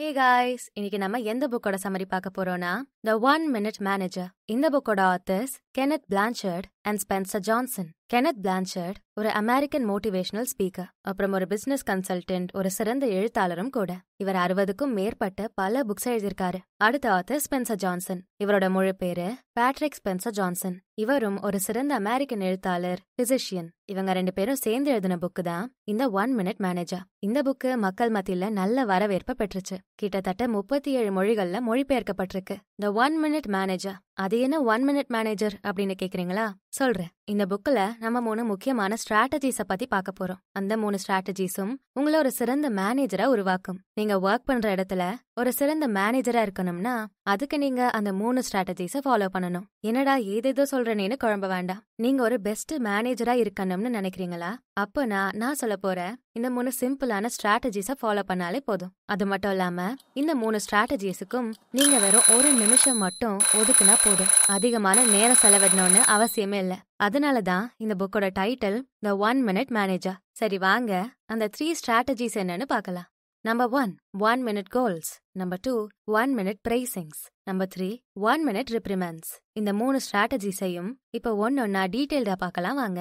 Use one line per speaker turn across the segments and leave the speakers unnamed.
Hey guys இன்னைக்கு நம்ம எந்த புக்கோட சமரி பார்க்க போறோம்னா த ஒன் மினிட் மேனேஜர் இந்த புக்கோட authors Kenneth Blanchard and Spencer Johnson Kenneth Blanchard ஒரு அமெரிக்கன் மோட்டிவேஷனல் ஸ்பீக்கர் அப்புறம் ஒரு பிசினஸ் கன்சல்டன்ட் ஒரு சிறந்த எழுத்தாளரும் கூட இவர் அறுபதுக்கும் மேற்பட்ட பல புக்ஸ் எழுதியிருக்காரு அடுத்த ஆத்தர் ஸ்பென்சர் ஜான்சன் இவரோட முழு பேரு பேட்ரிக் ஸ்பென்சர் ஜான்சன் இவரும் ஒரு சிறந்த அமெரிக்கன் எழுத்தாளர் பிசிஷியன் இவங்க ரெண்டு பேரும் சேர்ந்து எழுதின புக்கு தான் இந்த ஒன் மினிட் மேனேஜர் இந்த புக்கு மக்கள் மத்தியில நல்ல வரவேற்பை பெற்றுச்சு கிட்டத்தட்ட முப்பத்தி ஏழு மொழிகள்ல மொழிபெயர்க்கப்பட்டிருக்கு த ஒன் மினிட் மேனேஜர் அது என்ன ஒன் மினிட் மேனேஜர் அப்படின்னு கேக்குறீங்களா சொல்றேன் இந்த புக்கில் நம்ம மூணு முக்கியமான ஸ்ட்ராட்டஜிஸை பத்தி பார்க்க போறோம் அந்த மூணு ஸ்ட்ராட்டஜிஸும் உங்களை ஒரு சிறந்த மேனேஜரா உருவாக்கும் நீங்க ஒர்க் பண்ற இடத்துல ஒரு சிறந்த மேனேஜரா இருக்கணும்னா அதுக்கு நீங்க அந்த மூணு ஸ்ட்ராட்டஜிஸை ஃபாலோ பண்ணணும் என்னடா ஏதேதோ சொல்றேன்னு குழம்ப வேண்டாம் நீங்க ஒரு பெஸ்ட் மேனேஜரா இருக்கணும்னு நினைக்கிறீங்களா அப்பனா நான் சொல்ல போற இந்த மூணு சிம்பிளான ஸ்ட்ராட்டஜிஸ ஃபாலோ பண்ணாலே போதும் அது மட்டும் இல்லாம இந்த மூணு ஸ்ட்ராட்டஜிஸுக்கும் நீங்க வெறும் ஒரு நிமிஷம் மட்டும் ஒதுக்குனா போதும் அதிகமான நேரம் செலவிடணும்னு அவசியமே இல்லை அதனால தான் இந்த புக்கோட title the one minute manager சரி வாங்க அந்த த்ரீ ஸ்ட்ராட்டஜிஸ் என்னன்னு பாக்கலாம் number one one minute goals number two one minute praisings. Number three one minute reprimands இந்த மூணு ஸ்ட்ராட்டஜிஸையும் இப்போ ஒன்னொன்னா டீட்டெயில்டாக பார்க்கலாம் வாங்க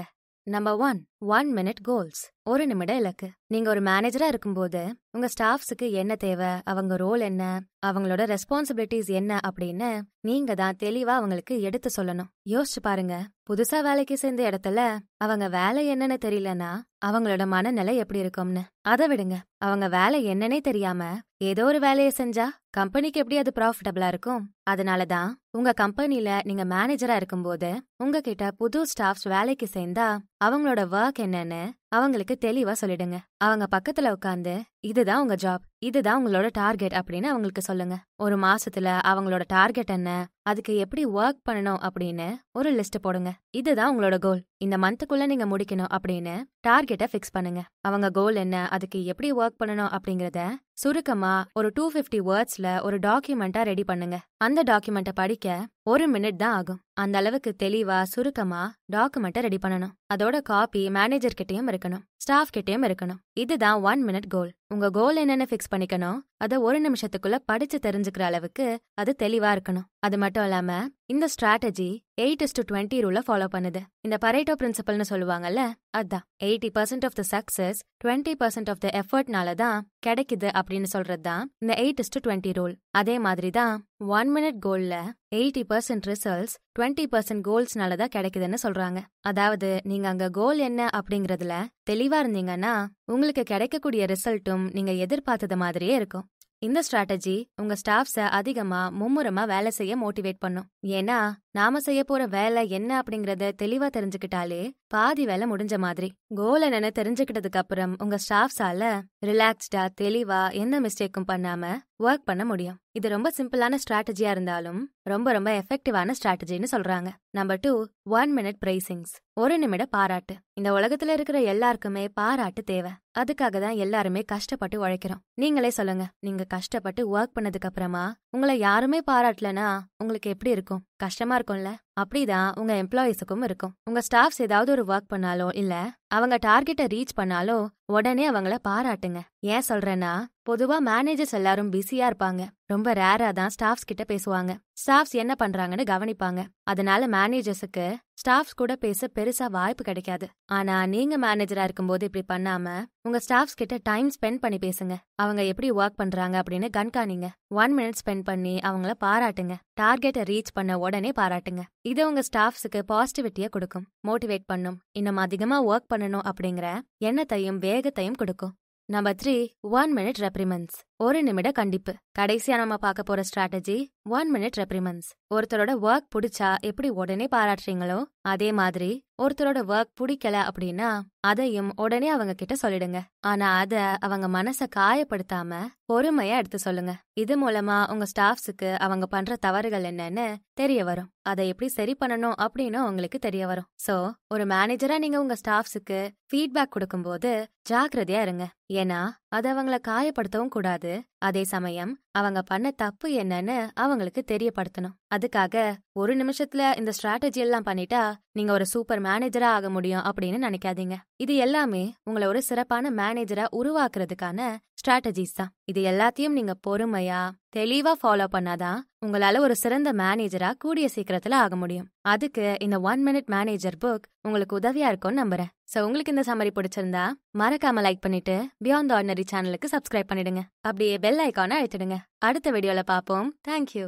number one one minute goals ஒரு நிமிடம் இலக்கு நீங்க ஒரு மேனேஜரா இருக்கும்போது உங்க ஸ்டாஃப்ஸுக்கு என்ன தேவை அவங்க ரோல் என்ன அவங்களோட ரெஸ்பான்சிபிலிட்டிஸ் என்ன அப்படின்னு நீங்க தான் தெளிவா அவங்களுக்கு எடுத்து சொல்லணும் யோசிச்சு பாருங்க புதுசா வேலைக்கு சேர்ந்த இடத்துல அவங்க வேலை என்னன்னு தெரியலனா அவங்களோட மனநிலை எப்படி இருக்கும்னு அதை விடுங்க அவங்க வேலை என்னன்னே தெரியாம ஏதோ ஒரு வேலையை செஞ்சா கம்பெனிக்கு எப்படி அது ப்ராஃபிட்டபிளா இருக்கும் அதனால தான் உங்க கம்பெனில நீங்க மேனேஜரா இருக்கும்போது உங்ககிட்ட புது ஸ்டாஃப்ஸ் வேலைக்கு சேர்ந்தா அவங்களோட ஒர்க் என்னன்னு அவங்களுக்கு தெளிவா சொல்லிடுங்க அவங்க பக்கத்துல உட்காந்து இதுதான் உங்க ஜாப் இதுதான் உங்களோட டார்கெட் அப்படின்னு அவங்களுக்கு சொல்லுங்க ஒரு மாசத்துல அவங்களோட டார்கெட் என்ன அதுக்கு எப்படி ஒர்க் பண்ணணும் அப்படின்னு ஒரு லிஸ்ட் போடுங்க இதுதான் உங்களோட கோல் இந்த மந்த்துக்குள்ள நீங்க முடிக்கணும் அப்படின்னு டார்கெட்டை ஃபிக்ஸ் பண்ணுங்க அவங்க கோல் என்ன அதுக்கு எப்படி ஒர்க் பண்ணணும் அப்படிங்கறத சுருக்கமா ஒரு டூ ஃபிஃப்டி வேர்ட்ஸ்ல ஒரு டாக்குமெண்ட்டா ரெடி பண்ணுங்க அந்த டாக்குமெண்ட்டை படிக்க ஒரு மினிட் தான் ஆகும் அந்த அளவுக்கு தெளிவா சுருக்கமா டாக்குமெண்ட்டை ரெடி பண்ணணும் அதோட காப்பி மேனேஜர் கிட்டயும் இருக்கணும் ஸ்டாஃப் கிட்டயும் இருக்கணும் இதுதான் ஒன் மினிட் கோல் உங்க கோல் என்னன்னு ஃபிக்ஸ் பண்ணிக்கணும் அதை ஒரு நிமிஷத்துக்குள்ள படிச்சு தெரிஞ்சுக்கிற அளவுக்கு அது தெளிவா இருக்கணும் அது மட்டும் இல்லாம இந்த ஸ்ட்ராட்டஜி எயிட் டு டுவெண்ட்டி ரூல ஃபாலோ பண்ணுது இந்த பரேட்டோ பிரின்சிபல்னு சொல்லுவாங்கல்ல அதான் eighty percent of the success twenty percent of the எஃபர்ட்னால தான் கிடைக்குது அப்படின்னு சொல்றது தான் இந்த எயிட் டு டுவெண்ட்டி ரூல் அதே மாதிரி தான் ஒன் மினிட் கோல்ல eighty percent results twenty percent கோல்ஸ்னால தான் கிடைக்குதுன்னு சொல்றாங்க அதாவது நீங்க அங்க கோல் என்ன அப்படிங்கறதுல தெளிவா இருந்தீங்கன்னா உங்களுக்கு கிடைக்கக்கூடிய ரிசல்ட்டும் நீங்க எதிர்பார்த்தது மாதிரியே இருக்கும் இந்த ஸ்ட்ராட்டஜி உங்க ஸ்டாஃப்ஸ அதிகமா மும்முரமா வேலை செய்ய மோட்டிவேட் பண்ணும் ஏன்னா நாம செய்ய போற வேலை என்ன அப்படிங்கறத தெளிவா தெரிஞ்சுக்கிட்டாலே பாதி வேலை முடிஞ்ச மாதிரி கோல் என்னன்னு தெரிஞ்சுக்கிட்டதுக்கு அப்புறம் உங்க ஸ்டாஃப்ஸால ரிலாக்ஸ்டா தெளிவா எந்த மிஸ்டேக்கும் பண்ணாம ஒர்க் பண்ண முடியும் இது ரொம்ப சிம்பிளான ஸ்ட்ராட்டஜியா இருந்தாலும் ரொம்ப ரொம்ப எஃபெக்டிவான ஸ்ட்ராட்டஜின்னு சொல்றாங்க number two one minute praisings ஒரு நிமிட பாராட்டு இந்த உலகத்துல இருக்கிற எல்லாருக்குமே பாராட்டு தேவை அதுக்காக தான் எல்லாருமே கஷ்டப்பட்டு உழைக்கிறோம் நீங்களே சொல்லுங்க நீங்க கஷ்டப்பட்டு ஒர்க் பண்ணதுக்கு அப்புறமா உங்களை யாருமே பாராட்டலனா உங்களுக்கு எப்படி இருக்கும் கஷ்டமா இருக்கும்ல அப்படிதான் உங்க எம்ப்ளாயிஸுக்கும் இருக்கும் உங்க ஸ்டாஃப்ஸ் ஏதாவது ஒரு ஒர்க் பண்ணாலோ இல்ல அவங்க டார்கெட்டை ரீச் பண்ணாலோ உடனே அவங்கள பாராட்டுங்க ஏன் சொல்றேன்னா பொதுவா மேனேஜர்ஸ் எல்லாரும் பிஸியா இருப்பாங்க ரொம்ப ரேரா தான் ஸ்டாஃப்ஸ் கிட்ட பேசுவாங்க ஸ்டாஃப்ஸ் என்ன பண்றாங்கன்னு கவனிப்பாங்க அதனால மேனேஜர்ஸுக்கு ஸ்டாஃப்ஸ் கூட பேச பெருசா வாய்ப்பு கிடைக்காது ஆனா நீங்க மேனேஜரா இருக்கும்போது இப்படி பண்ணாம உங்க ஸ்டாஃப்ஸ் கிட்ட டைம் ஸ்பெண்ட் பண்ணி பேசுங்க அவங்க எப்படி ஒர்க் பண்றாங்க அப்படின்னு கண்காணிங்க ஒன் மினிட் ஸ்பெண்ட் பண்ணி அவங்கள பாராட்டுங்க டார்கெட்டை ரீச் பண்ண உடனே பாராட்டுங்க இது உங்க ஸ்டாஃப்ஸுக்கு பாசிட்டிவிட்டியை கொடுக்கும் மோட்டிவேட் பண்ணும் இன்னும் அதிகமா ஒர்க் பண்ணணும் அப்படிங்கிற எண்ணத்தையும் வேகத்தையும் கொடுக்கும் number three one minute reprimands ஒரு நிமிட கண்டிப்பு கடைசியா நம்ம பார்க்க போற ஸ்ட்ராட்டஜி ஒன் மினிட் ரெப்ரிமெண்ட்ஸ் ஒருத்தரோட ஒர்க் பிடிச்சா எப்படி உடனே பாராட்டுறீங்களோ அதே மாதிரி ஒருத்தரோட ஒர்க் பிடிக்கல அப்படின்னா அதையும் உடனே அவங்க கிட்ட சொல்லிடுங்க ஆனா அத அவங்க மனச காயப்படுத்தாம பொறுமையா எடுத்து சொல்லுங்க இது மூலமா உங்க ஸ்டாஃப்ஸுக்கு அவங்க பண்ற தவறுகள் என்னன்னு தெரிய வரும் அதை எப்படி சரி பண்ணணும் அப்படின்னு உங்களுக்கு தெரிய வரும் சோ ஒரு மேனேஜரா நீங்க உங்க ஸ்டாஃப்ஸுக்கு ஃபீட்பேக் கொடுக்கும்போது ஜாக்கிரதையா இருங்க ஏன்னா அது அவங்கள காயப்படுத்தவும் கூடாது அதே சமயம் அவங்க பண்ண தப்பு என்னன்னு அவங்களுக்கு தெரியப்படுத்தணும் அதுக்காக ஒரு நிமிஷத்துல இந்த ஸ்ட்ராட்டஜி எல்லாம் பண்ணிட்டா நீங்க ஒரு சூப்பர் மேனேஜரா ஆக முடியும் அப்படின்னு நினைக்காதீங்க இது எல்லாமே உங்களை ஒரு சிறப்பான மேனேஜரா உருவாக்குறதுக்கான ஸ்ட்ராட்டஜிஸ் தான் இது எல்லாத்தையும் நீங்க பொறுமையா தெளிவா ஃபாலோ பண்ணாதான் உங்களால ஒரு சிறந்த மேனேஜரா கூடிய சீக்கிரத்துல ஆக முடியும் அதுக்கு இந்த ஒன் மினிட் மேனேஜர் புக் உங்களுக்கு உதவியா இருக்கும்னு நம்புறேன் சோ உங்களுக்கு இந்த சம்மரி பிடிச்சிருந்தா மறக்காம லைக் பண்ணிட்டு பியாண்ட் ஆர்டினரி சேனலுக்கு சப்ஸ்கிரைப் பண்ணிடுங்க அப்படியே பெல் ஐக்கான அழுத்திடுங்க அடுத்த வீடியோல பாப்போம் தேங்க்யூ